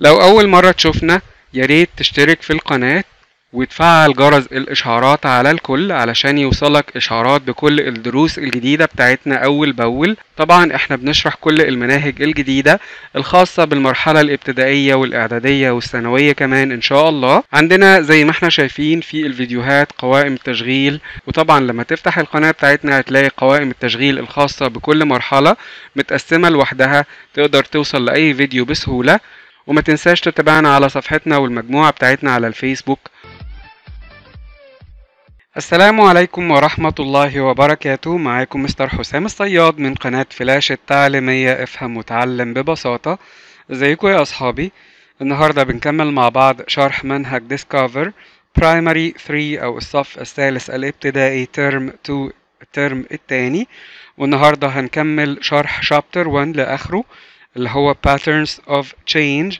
لو أول مرة تشوفنا ياريت تشترك في القناة وتفعل جرس الإشعارات على الكل علشان يوصلك إشعارات بكل الدروس الجديدة بتاعتنا أول بأول طبعا احنا بنشرح كل المناهج الجديدة الخاصة بالمرحلة الابتدائية والإعدادية والثانوية كمان إن شاء الله عندنا زي ما احنا شايفين في الفيديوهات قوائم التشغيل وطبعا لما تفتح القناة بتاعتنا هتلاقي قوائم التشغيل الخاصة بكل مرحلة متقسمة لوحدها تقدر توصل لأي فيديو بسهولة وما تنساش تتابعنا على صفحتنا والمجموعة بتاعتنا على الفيسبوك السلام عليكم ورحمة الله وبركاته معاكم مستر حسام الصياد من قناة فلاش التعليمية افهم وتعلم ببساطة ازيكم يا اصحابي النهاردة بنكمل مع بعض شرح منهج ديسكوفر برايمري 3 او الصف الثالث الابتدائي ترم 2 الترم التاني والنهاردة هنكمل شرح شابتر 1 لاخره اللي هو patterns of change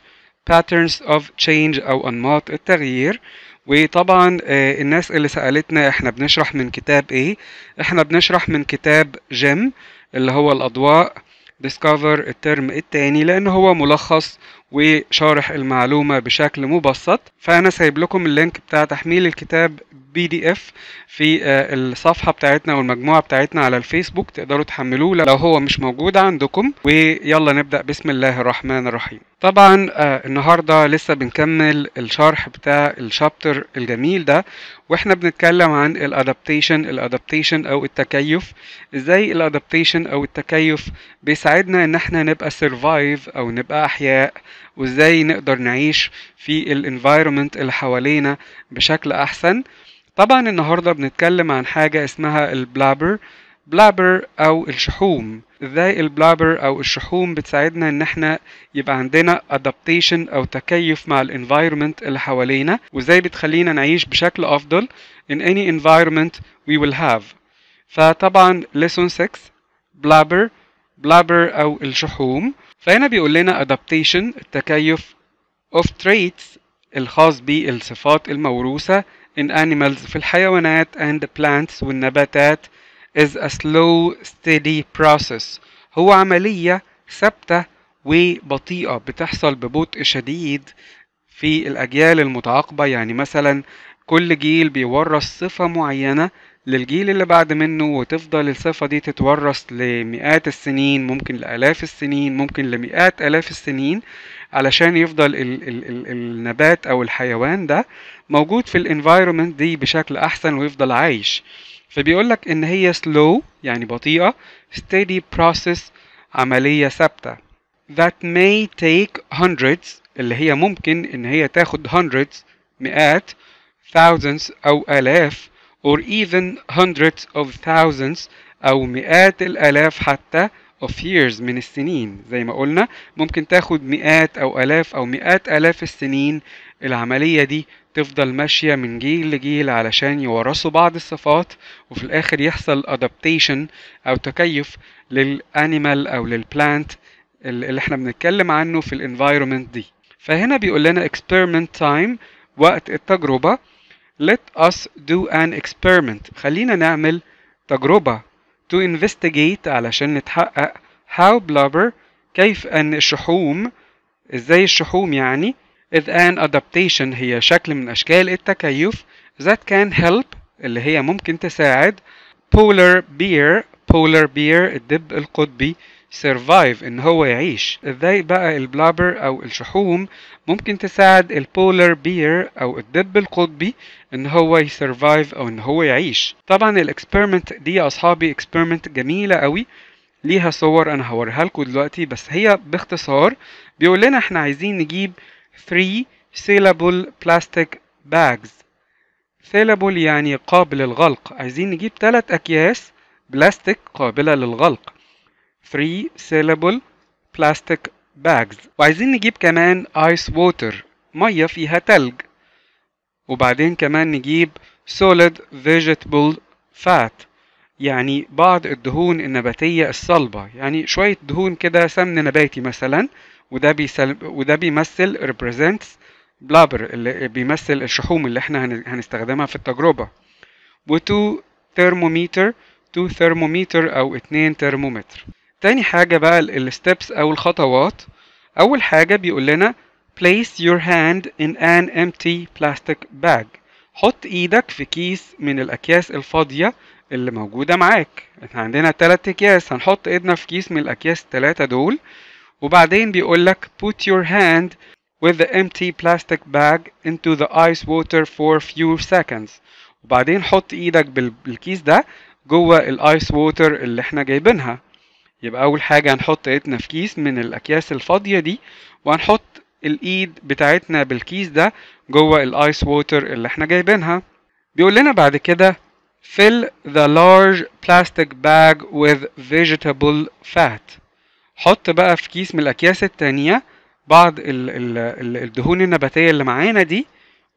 patterns of change أو أنماط التغيير وطبعا آه، الناس اللي سألتنا احنا بنشرح من كتاب ايه احنا بنشرح من كتاب جيم اللي هو الأضواء ديسكفر الترم التاني لأن هو ملخص وشارح المعلومة بشكل مبسط فأنا سايب لكم اللينك بتاع تحميل الكتاب بي دي اف في آه، الصفحه بتاعتنا والمجموعه بتاعتنا على الفيسبوك تقدروا تحملوه لو هو مش موجود عندكم ويلا نبدا بسم الله الرحمن الرحيم طبعا آه، النهارده لسه بنكمل الشرح بتاع الشابتر الجميل ده واحنا بنتكلم عن الادابتيشن الادابتيشن او التكيف ازاي الادابتيشن او التكيف بيساعدنا ان احنا نبقى سيرفايف او نبقى احياء وازاي نقدر نعيش في الانفايرمنت اللي حوالينا بشكل احسن طبعا النهاردة بنتكلم عن حاجة اسمها البلابر بلابر أو الشحوم ازاي البلابر أو الشحوم بتساعدنا إن احنا يبقى عندنا ادابتيشن أو تكيف مع الانفايرمنت اللي حوالينا وازاي بتخلينا نعيش بشكل أفضل in any environment we will have فطبعا lesson 6 بلابر بلابر أو الشحوم فهنا بيقول لنا adaptation التكيف of traits الخاص بالصفات الموروثة in animals في الحيوانات and plants والنباتات is a slow steady process هو عملية ثابتة وبطيئة بتحصل ببطء شديد في الأجيال المتعاقبة يعني مثلا كل جيل بيورث صفة معينة للجيل اللي بعد منه وتفضل الصفة دي تتورث لمئات السنين ممكن لآلاف السنين ممكن لمئات آلاف السنين علشان يفضل ال ال الـ النبات او الحيوان ده موجود في الانفايرومنت دي بشكل احسن ويفضل عايش فبيقول لك ان هي slow يعني بطيئه steady process عمليه ثابته that may take hundreds اللي هي ممكن ان هي تاخد hundreds مئات thousands او الاف or even hundreds of thousands او مئات الالاف حتى of years من السنين زي ما قلنا ممكن تاخد مئات أو آلاف أو مئات آلاف السنين العملية دي تفضل ماشية من جيل لجيل علشان يورثوا بعض الصفات وفي الآخر يحصل adaptation أو تكيف للأنيمال أو للبلانت اللي احنا بنتكلم عنه في الانفايرومنت دي فهنا بيقول لنا experiment time وقت التجربة let us do an experiment خلينا نعمل تجربة to investigate علشان نتحقق how blubber كيف أن الشحوم إزاي الشحوم يعني is an adaptation هي شكل من أشكال التكيف that can help اللي هي ممكن تساعد polar bear polar bear الدب القطبي سيرفايف ان هو يعيش ازاي بقى البلابر او الشحوم ممكن تساعد البولر بير او الدب القطبي ان هو يسرفايف او ان هو يعيش طبعا الاكسبيرمنت دي يا اصحابي اكسبيرمنت جميله قوي ليها صور انا هوريها لكم دلوقتي بس هي باختصار بيقول لنا احنا عايزين نجيب 3 سيلابل بلاستيك باجز سيلابل يعني قابل للغلق عايزين نجيب 3 اكياس بلاستيك قابله للغلق 3 syllable plastic bags وعايزين نجيب كمان ice water مية فيها تلج وبعدين كمان نجيب solid vegetable fat يعني بعض الدهون النباتية الصلبة يعني شوية دهون كده سمن نباتي مثلا وده بيسل... وده بيمثل represents blubber اللي بيمثل الشحوم اللي احنا هنستخدمها في التجربة و2 thermometer 2 thermometer أو 2 ترمومتر تاني حاجة بقى الـ steps أو الخطوات أول حاجة بيقول لنا place your hand in an empty plastic bag حط إيدك في كيس من الأكياس الفاضية اللي موجودة معاك احنا عندنا تلات أكياس هنحط إيدنا في كيس من الأكياس التلاتة دول وبعدين بيقول لك put your hand with the empty plastic bag into the ice water for few seconds وبعدين حط إيدك بالكيس ده جوه الايس ووتر اللي احنا جايبينها يبقى اول حاجه هنحط ايدنا في كيس من الاكياس الفاضيه دي وهنحط الايد بتاعتنا بالكيس ده جوه الايس ووتر اللي احنا جايبينها بيقول لنا بعد كده fill the large plastic bag with vegetable fat حط بقى في كيس من الاكياس التانية بعض ال ال الدهون النباتية اللي معانا دي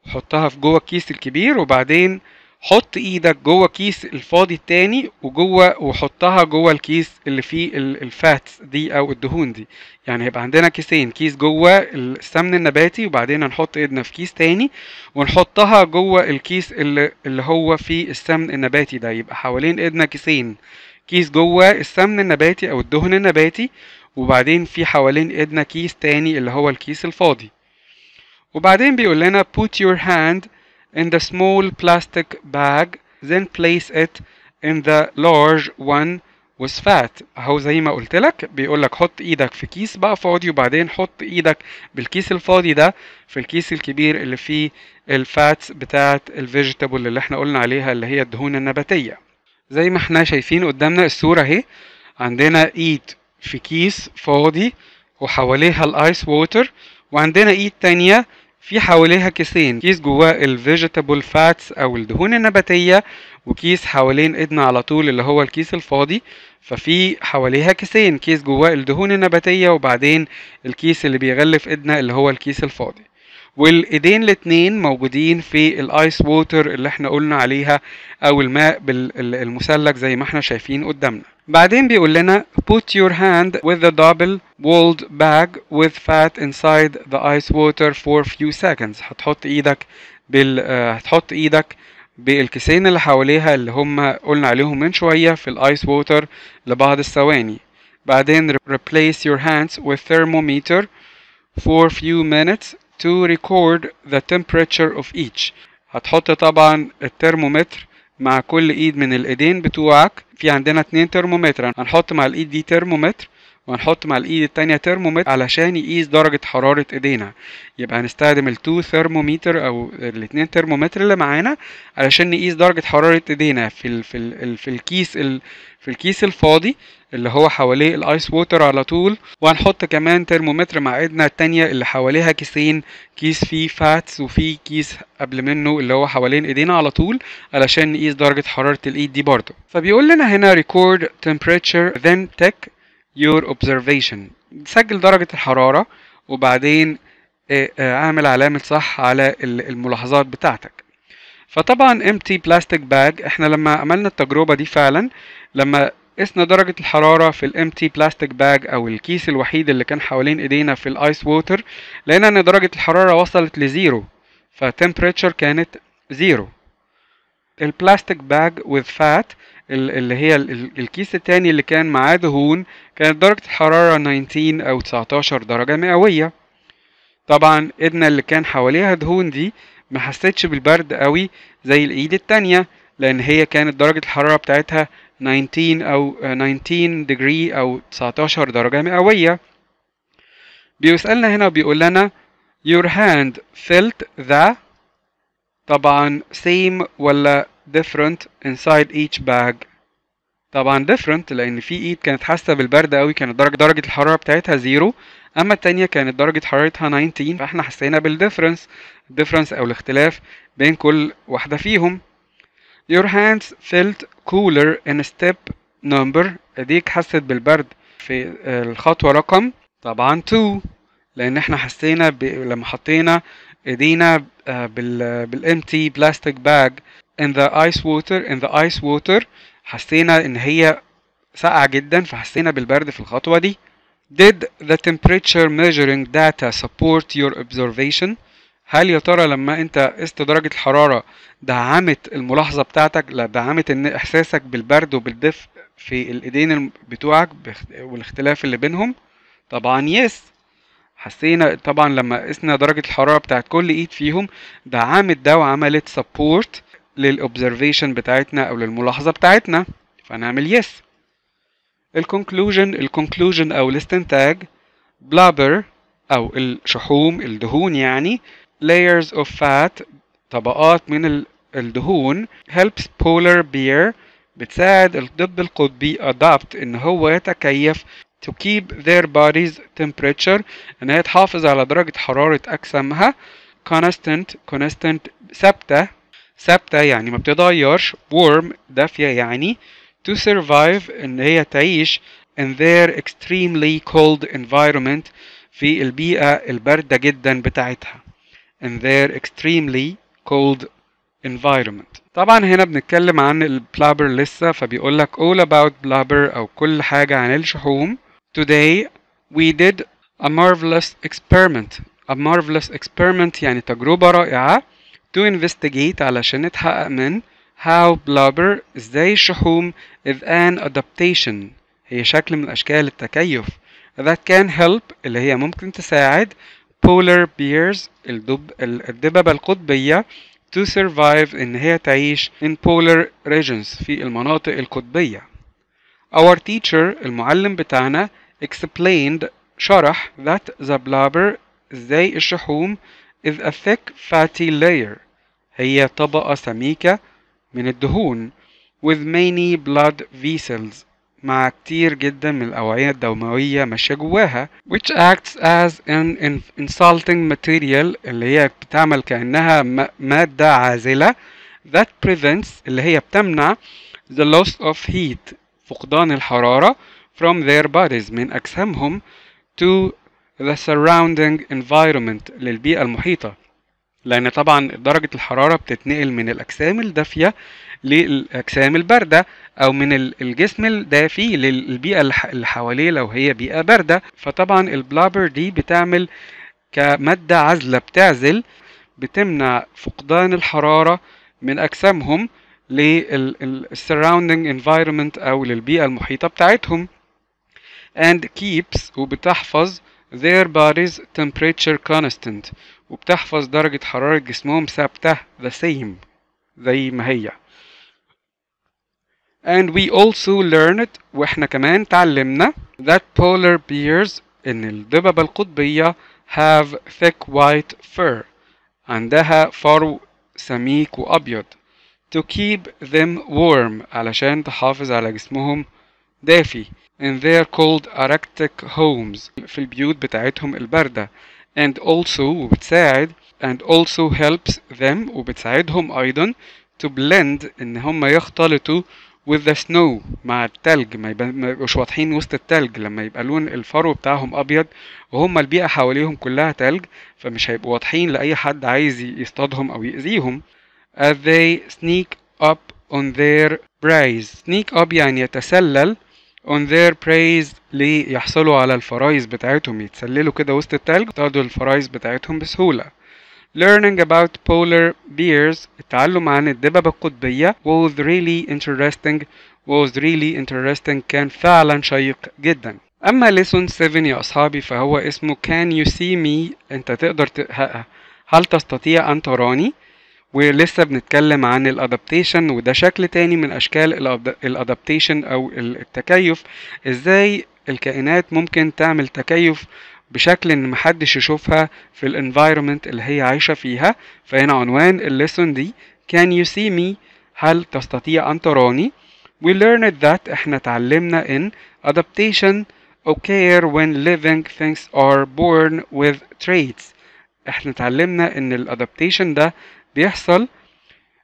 حطها في جوه الكيس الكبير وبعدين حط ايدك جوه كيس الفاضي التاني وجوه وحطها جوه الكيس اللي فيه الفاتس دي او الدهون دي يعني هيبقى عندنا كيسين كيس جوه السمن النباتي وبعدين هنحط ايدنا في كيس تاني ونحطها جوه الكيس اللي, اللي هو فيه السمن النباتي ده يبقى حوالين ايدنا كيسين كيس جوه السمن النباتي او الدهن النباتي وبعدين في حوالين ايدنا كيس تاني اللي هو الكيس الفاضي وبعدين بيقول لنا put your hand in the small plastic bag then place it in the large one with fat اهو زي ما قلت لك بيقول لك حط ايدك في كيس بقى فاضي وبعدين حط ايدك بالكيس الفاضي ده في الكيس الكبير اللي فيه الفاتس بتاعه الفيجيتابل اللي احنا قلنا عليها اللي هي الدهون النباتيه زي ما احنا شايفين قدامنا الصوره اهي عندنا ايد في كيس فاضي وحواليها الايس ووتر وعندنا ايد تانية في حواليها كيسين كيس جواه الفيجيتابل فاتس او الدهون النباتيه وكيس حوالين ايدنا على طول اللي هو الكيس الفاضي ففي حواليها كيسين كيس جواه الدهون النباتيه وبعدين الكيس اللي بيغلف ايدنا اللي هو الكيس الفاضي والايدين الاتنين موجودين في الايس ووتر اللي احنا قلنا عليها او الماء المثلج زي ما احنا شايفين قدامنا بعدين بيقول لنا put your hand with the double walled bag with fat inside the ice water for few seconds هتحط ايدك بال آه، هتحط ايدك بالكيسين اللي حواليها اللي هم قلنا عليهم من شوية في الايس ووتر لبعض الثواني بعدين replace your hands with thermometer for few minutes to record the temperature of each هتحط طبعا الترمومتر مع كل ايد من الايدين بتوعك في عندنا اتنين ترمومتر هنحط مع الايد دي ترمومتر وهنحط مع الايد التانية ترمومتر علشان يقيس درجة حرارة ايدينا يبقى هنستخدم التو ثرمومتر او الاتنين ترمومتر اللي معانا علشان نقيس درجة حرارة ايدينا في ال في ال في الكيس ال في الكيس الفاضي اللي هو حواليه الايس ووتر على طول وهنحط كمان ترمومتر مع ايدنا التانية اللي حواليها كيسين كيس فيه فاتس وفيه كيس قبل منه اللي هو حوالين ايدينا على طول علشان نقيس درجة حرارة الايد دي برضه فبيقول لنا هنا record temperature then take your observation سجل درجة الحرارة وبعدين آه، آه، اعمل علامة صح على الملاحظات بتاعتك فطبعا empty plastic bag احنا لما عملنا التجربة دي فعلا لما قسنا درجة الحرارة في الامتي بلاستيك باج أو الكيس الوحيد اللي كان حوالين إيدينا في الآيس ووتر لقينا إن درجة الحرارة وصلت لزيرو فتمبريتشر كانت زيرو البلاستيك باج with fat اللي هي الكيس الثاني اللي كان معاه دهون كانت درجة الحرارة 19 أو 19 درجة مئوية طبعا إيدنا اللي كان حواليها دهون دي ما حسيتش بالبرد قوي زي الإيد التانية لأن هي كانت درجة الحرارة بتاعتها 19 أو 19 آه، ديجري أو 19 درجة مئوية بيسألنا هنا بيقول لنا your hand felt the طبعا same ولا different inside each bag طبعا different لان في ايد كانت حاسه بالبرد قوي كانت درجه درجه الحراره بتاعتها زيرو اما التانية كانت درجه حرارتها 19 فاحنا حسينا بالديفرنس الديفرنس او الاختلاف بين كل واحده فيهم your hands felt cooler in step number ايديك حست بالبرد في الخطوه رقم طبعا 2 لان احنا حسينا ب... لما حطينا ايدينا بالامتي بلاستيك باج in the ice water in the ice water حسينا ان هي ساقعة جدا فحسينا بالبرد في الخطوة دي did the temperature measuring data support your observation هل يا ترى لما انت قست درجة الحرارة دعمت الملاحظة بتاعتك لا دعمت ان احساسك بالبرد وبالدفء في الايدين بتوعك والاختلاف اللي بينهم طبعا يس حسينا طبعا لما قسنا درجة الحرارة بتاعت كل ايد فيهم دعمت ده وعملت سبورت للobservation بتاعتنا أو للملاحظة بتاعتنا فنعمل yes الconclusion الconclusion أو الاستنتاج blubber أو الشحوم الدهون يعني layers of fat طبقات من الدهون helps polar bear بتساعد الدب القطبي adapt إن هو يتكيف to keep their body's temperature إن هي تحافظ على درجة حرارة أجسامها constant constant ثابتة ثابتة يعني ما بتتغيرش warm دافية يعني to survive إن هي تعيش in their extremely cold environment في البيئة الباردة جدا بتاعتها in their extremely cold environment طبعا هنا بنتكلم عن البلابر لسه فبيقول لك all about blubber أو كل حاجة عن الشحوم today we did a marvelous experiment a marvelous experiment يعني تجربة رائعة to investigate علشان نتحقق من how blubber ازاي الشحوم is an adaptation هي شكل من أشكال التكيف that can help اللي هي ممكن تساعد polar bears الدب الدببة القطبية to survive إن هي تعيش in polar regions في المناطق القطبية. Our teacher المعلم بتاعنا explained شرح that the blubber ازاي الشحوم is a thick fatty layer هي طبقة سميكة من الدهون with many blood vessels مع كتير جدا من الأوعية الدموية ماشية جواها which acts as an insulting material اللي هي بتعمل كأنها مادة عازلة that prevents اللي هي بتمنع the loss of heat فقدان الحرارة from their bodies من أجسامهم to the surrounding environment للبيئة المحيطة لأن طبعا درجة الحرارة بتتنقل من الأجسام الدافية للأجسام الباردة أو من الجسم الدافي للبيئة اللي حواليه لو هي بيئة باردة فطبعا البلابر دي بتعمل كمادة عازلة بتعزل بتمنع فقدان الحرارة من أجسامهم للسراوندنج environment أو للبيئة المحيطة بتاعتهم and keeps وبتحفظ their bodies temperature constant وبتحفظ درجة حرارة جسمهم ثابتة the same زي ما هي and we also learned واحنا كمان اتعلمنا that polar bears ان الدببة القطبية have thick white fur عندها فرو سميك وأبيض to keep them warm علشان تحافظ على جسمهم دافي in their cold arctic homes في البيوت بتاعتهم الباردة and also وبتساعد and also helps them وبتساعدهم أيضا to blend إن هم يختلطوا with the snow مع التلج ما, يبقوش واضحين وسط التلج لما يبقى لون الفرو بتاعهم أبيض وهم البيئة حواليهم كلها تلج فمش هيبقوا واضحين لأي حد عايز يصطادهم أو يأذيهم as they sneak up on their prize sneak up يعني يتسلل on their praise ليحصلوا على الفرايز بتاعتهم يتسللوا كده وسط التلج يصطادوا الفرايز بتاعتهم بسهولة Learning about polar bears التعلم عن الدببة القطبية was really interesting was really interesting كان فعلا شيق جدا أما ليسون 7 يا أصحابي فهو اسمه can you see me أنت تقدر ت... هل تستطيع أن تراني ولسه بنتكلم عن الادابتيشن وده شكل تاني من اشكال الادابتيشن او التكيف ازاي الكائنات ممكن تعمل تكيف بشكل ان محدش يشوفها في الانفايرمنت اللي هي عايشه فيها فهنا عنوان الليسون دي Can you see me? هل تستطيع ان تراني we learned that احنا اتعلمنا ان adaptation occur when living things are born with traits احنا اتعلمنا ان الادابتيشن ده بيحصل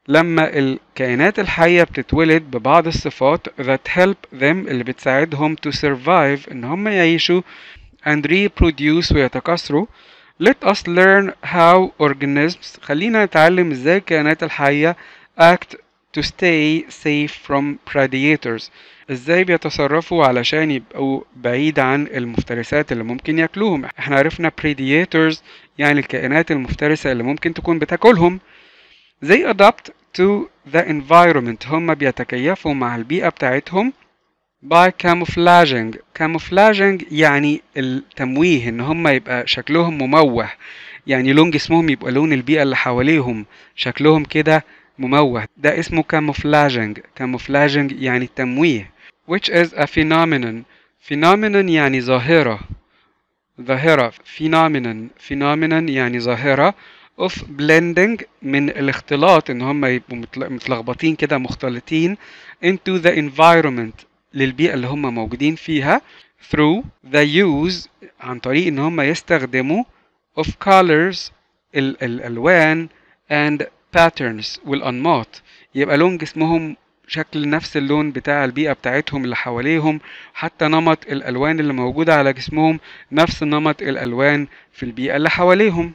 لما الكائنات الحية بتتولد ببعض الصفات that help them اللي بتساعدهم to survive إن هم يعيشوا and reproduce ويتكاثروا let us learn how organisms خلينا نتعلم ازاي الكائنات الحية act to stay safe from predators ازاي بيتصرفوا علشان يبقوا بعيد عن المفترسات اللي ممكن ياكلوهم احنا عرفنا predators يعني الكائنات المفترسة اللي ممكن تكون بتاكلهم they adapt to the environment هم بيتكيفوا مع البيئة بتاعتهم by camouflaging camouflaging يعني التمويه ان هم يبقى شكلهم مموه يعني لون جسمهم يبقى لون البيئة اللي حواليهم شكلهم كده مموه ده اسمه camouflaging camouflaging يعني التمويه which is a phenomenon phenomenon يعني ظاهرة ظاهرة phenomenon phenomenon يعني ظاهرة اوف بلندنج من الاختلاط ان هم يبقوا متلخبطين كده مختلطين into the environment للبيئة اللي هم موجودين فيها through the use عن طريق ان هم يستخدموا of colors ال الالوان and patterns والانماط يبقى لون جسمهم شكل نفس اللون بتاع البيئة بتاعتهم اللي حواليهم حتى نمط الألوان اللي موجودة على جسمهم نفس نمط الألوان في البيئة اللي حواليهم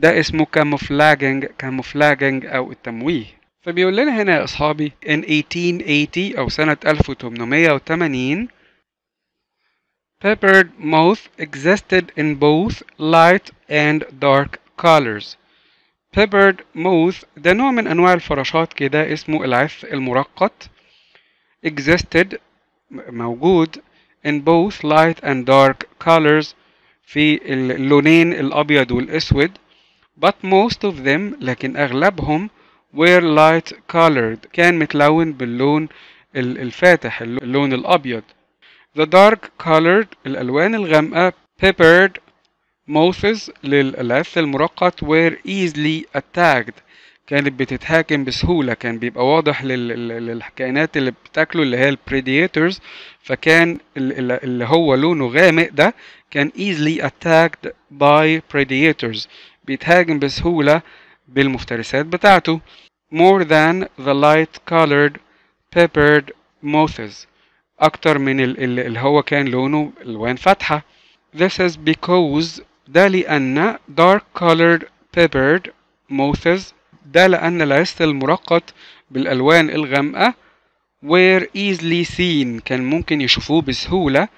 ده اسمه كاموفلاجنج كاموفلاجنج أو التمويه فبيقول لنا هنا يا أصحابي ان 1880 أو سنة 1880 peppered moth existed in both light and dark colors peppered moth ده نوع من أنواع الفراشات كده اسمه العث المرقط existed موجود in both light and dark colors في اللونين الأبيض والأسود but most of them لكن أغلبهم were light colored كان متلون باللون الفاتح اللون الأبيض the dark colored الألوان الغامقة peppered mouths للعث المرقط were easily attacked كانت بتتهاكم بسهولة كان بيبقى واضح للكائنات اللي بتاكله اللي هي predators فكان اللي هو لونه غامق ده كان easily attacked by predators بيتهاجم بسهولة بالمفترسات بتاعته more than the light colored peppered moths أكتر من اللي هو كان لونه ألوان فاتحة This is because ده لأن dark colored peppered moths ده لأن العسل المرقط بالألوان الغامقة were easily seen كان ممكن يشوفوه بسهولة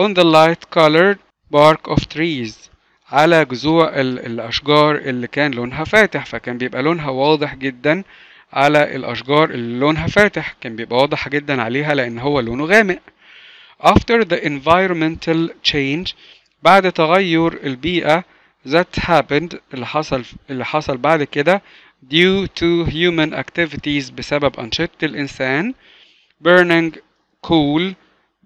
on the light colored bark of trees على جذوع الأشجار اللي كان لونها فاتح فكان بيبقى لونها واضح جدا على الأشجار اللي لونها فاتح كان بيبقى واضح جدا عليها لأن هو لونه غامق after the environmental change بعد تغير البيئة that happened اللي حصل اللي حصل بعد كده due to human activities بسبب أنشطة الإنسان burning coal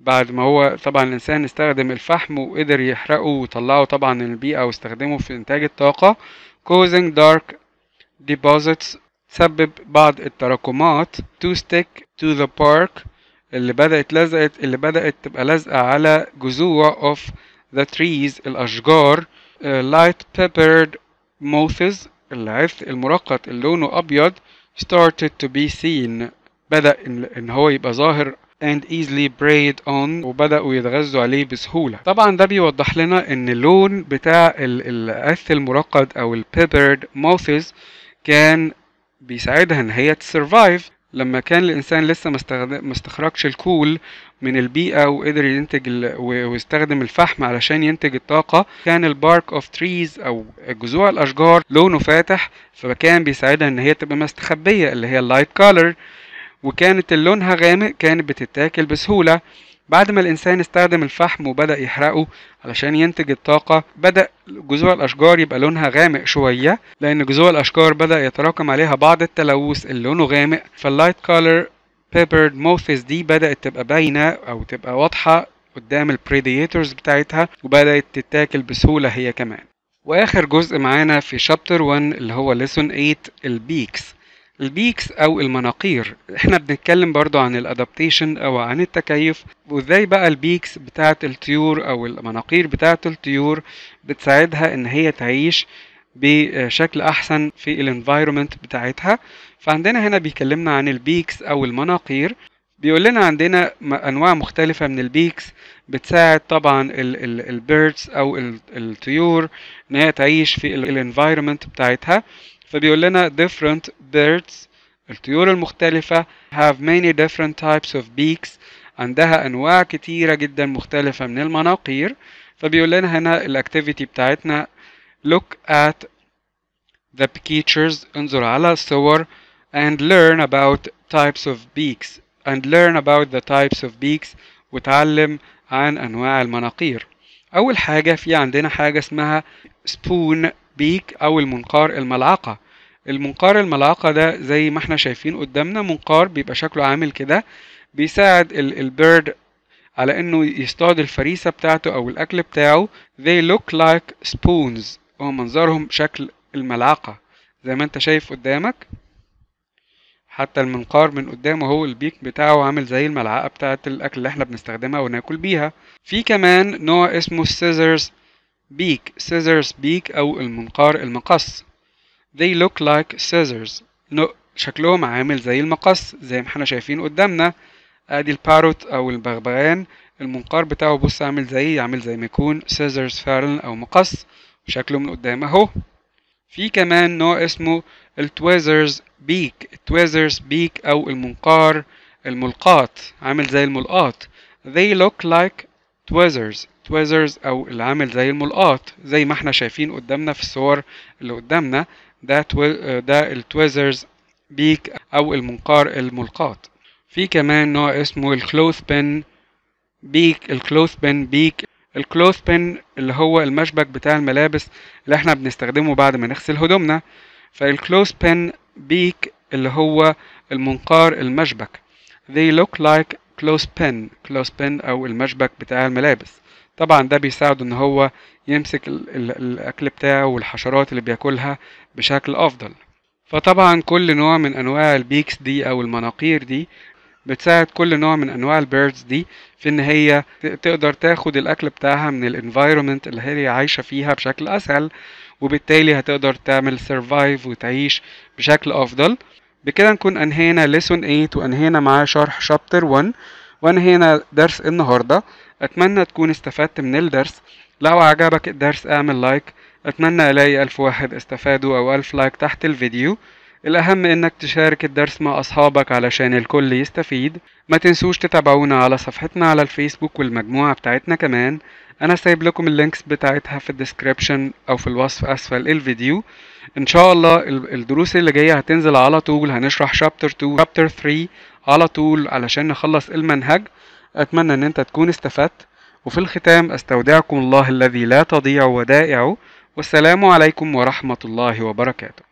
بعد ما هو طبعا الإنسان استخدم الفحم وقدر يحرقه وطلعه طبعا من البيئة واستخدمه في إنتاج الطاقة causing dark deposits سبب بعض التراكمات to stick to the park اللي بدأت لزقت اللي بدأت تبقى لازقة على جذوع of the trees الأشجار uh, light peppered mothes العث المرقط اللي لونه أبيض started to be seen بدأ إن هو يبقى ظاهر and easily preyed on وبدأوا يتغذوا عليه بسهولة طبعا ده بيوضح لنا ان اللون بتاع الأث المرقد او البيبرد موثز كان بيساعدها ان هي تسرفايف لما كان الانسان لسه ما استخرجش الكول من البيئه وقدر ينتج ويستخدم الفحم علشان ينتج الطاقه كان البارك اوف تريز او جذوع الاشجار لونه فاتح فكان بيساعدها ان هي تبقى مستخبيه اللي هي اللايت كولر وكانت لونها غامق كانت بتتاكل بسهولة بعد ما الإنسان استخدم الفحم وبدأ يحرقه علشان ينتج الطاقة بدأ جذوع الأشجار يبقى لونها غامق شوية لأن جذوع الأشجار بدأ يتراكم عليها بعض التلوث اللي لونه غامق فاللايت كولر بيبرد موثس دي بدأت تبقى باينة أو تبقى واضحة قدام البريديتورز بتاعتها وبدأت تتاكل بسهولة هي كمان وآخر جزء معانا في شابتر 1 اللي هو ليسون 8 البيكس البيكس او المناقير احنا بنتكلم برضو عن الادابتيشن او عن التكيف وازاي بقى البيكس بتاعه الطيور او المناقير بتاعه الطيور بتساعدها ان هي تعيش بشكل احسن في الانفايرومنت بتاعتها فعندنا هنا بيكلمنا عن البيكس او المناقير بيقول لنا عندنا انواع مختلفه من البيكس بتساعد طبعا البيردز او الطيور ان هي تعيش في الانفايرومنت بتاعتها فبيقول لنا different birds الطيور المختلفة have many different types of beaks عندها أنواع كتيرة جدا مختلفة من المناقير فبيقول لنا هنا الأكتيفيتي بتاعتنا look at the pictures انظر على الصور and learn about types of beaks and learn about the types of beaks وتعلم عن أنواع المناقير أول حاجة في عندنا حاجة اسمها spoon beak أو المنقار الملعقة المنقار الملعقة ده زي ما احنا شايفين قدامنا منقار بيبقى شكله عامل كده بيساعد البيرد على انه يصطاد الفريسة بتاعته او الاكل بتاعه they look like spoons هو منظرهم شكل الملعقة زي ما انت شايف قدامك حتى المنقار من قدامه هو البيك بتاعه عامل زي الملعقة بتاعة الأكل اللي احنا بنستخدمها وناكل بيها في كمان نوع اسمه scissors بيك سيزرز بيك أو المنقار المقص they look like scissors شكلهم عامل زي المقص زي ما احنا شايفين قدامنا ادي الباروت او البغبغان المنقار بتاعه بص عامل زي عامل زي ما يكون scissors فعلا او مقص شكله من قدام اهو في كمان نوع اسمه التويزرز بيك التويزرز بيك او المنقار الملقاط عامل زي الملقاط they look like tweezers tweezers او اللي عامل زي الملقاط زي ما احنا شايفين قدامنا في الصور اللي قدامنا ده تو... ده التويزرز بيك أو المنقار الملقاط في كمان نوع اسمه الكلوث بن بيك الكلوث بن بيك الكلوث بن اللي هو المشبك بتاع الملابس اللي احنا بنستخدمه بعد ما نغسل هدومنا فالكلوث بن بيك اللي هو المنقار المشبك they look like close close pin أو المشبك بتاع الملابس طبعا ده بيساعده ان هو يمسك الاكل بتاعه والحشرات اللي بياكلها بشكل افضل فطبعا كل نوع من انواع البيكس دي او المناقير دي بتساعد كل نوع من انواع البيردز دي في ان هي تقدر تاخد الاكل بتاعها من الانفايرمنت اللي هي عايشه فيها بشكل اسهل وبالتالي هتقدر تعمل سرفايف وتعيش بشكل افضل بكده نكون انهينا ليسون 8 وانهينا معاه شرح شابتر 1 وانهينا درس النهارده أتمنى تكون استفدت من الدرس لو عجبك الدرس اعمل لايك أتمنى ألاقي ألف واحد استفادوا أو ألف لايك تحت الفيديو الأهم إنك تشارك الدرس مع أصحابك علشان الكل يستفيد ما تنسوش تتابعونا على صفحتنا على الفيسبوك والمجموعة بتاعتنا كمان أنا سايب لكم اللينكس بتاعتها في الديسكريبشن أو في الوصف أسفل الفيديو إن شاء الله الدروس اللي جاية هتنزل على طول هنشرح شابتر 2 شابتر 3 على طول علشان نخلص المنهج أتمنى أن أنت تكون استفدت وفي الختام أستودعكم الله الذي لا تضيع ودائعه والسلام عليكم ورحمة الله وبركاته